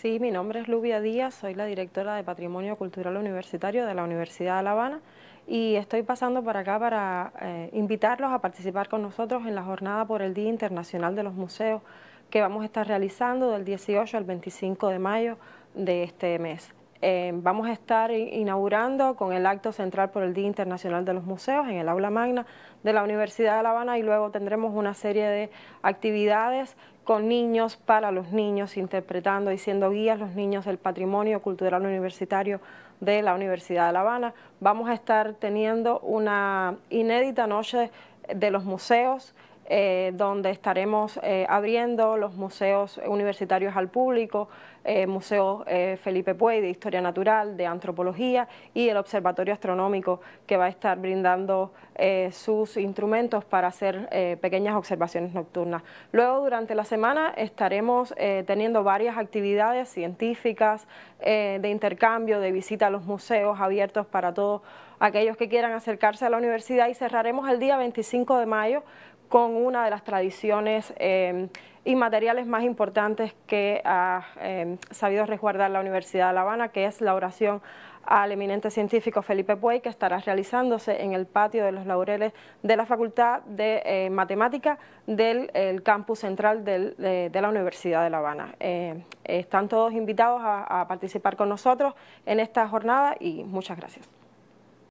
Sí, mi nombre es Lubia Díaz, soy la directora de Patrimonio Cultural Universitario de la Universidad de La Habana y estoy pasando por acá para eh, invitarlos a participar con nosotros en la jornada por el Día Internacional de los Museos que vamos a estar realizando del 18 al 25 de mayo de este mes. Em, vamos a estar inaugurando con el acto central por el Día Internacional de los Museos en el aula magna de la Universidad de La Habana y luego tendremos una serie de actividades con niños, para los niños, interpretando y siendo guías los niños del patrimonio cultural universitario de la Universidad de La Habana. Vamos a estar teniendo una inédita noche de los museos, eh, donde estaremos eh, abriendo los museos universitarios al público, eh, Museo eh, Felipe Puey de Historia Natural, de Antropología y el Observatorio Astronómico que va a estar brindando sus instrumentos para hacer pequeñas observaciones nocturnas. Luego durante la semana estaremos teniendo varias actividades científicas de intercambio, de visita a los museos abiertos para todos aquellos que quieran acercarse a la universidad y cerraremos el día 25 de mayo con una de las tradiciones em, y materiales más importantes que ha em, sabido resguardar la Universidad de La Habana, que es la oración al eminente científico Felipe Puey, que estará realizándose en el patio de los laureles de la Facultad de eh, Matemática del campus central de, la Universidad de La Habana. Eh, están todos invitados a participar con nosotros en esta jornada y muchas gracias.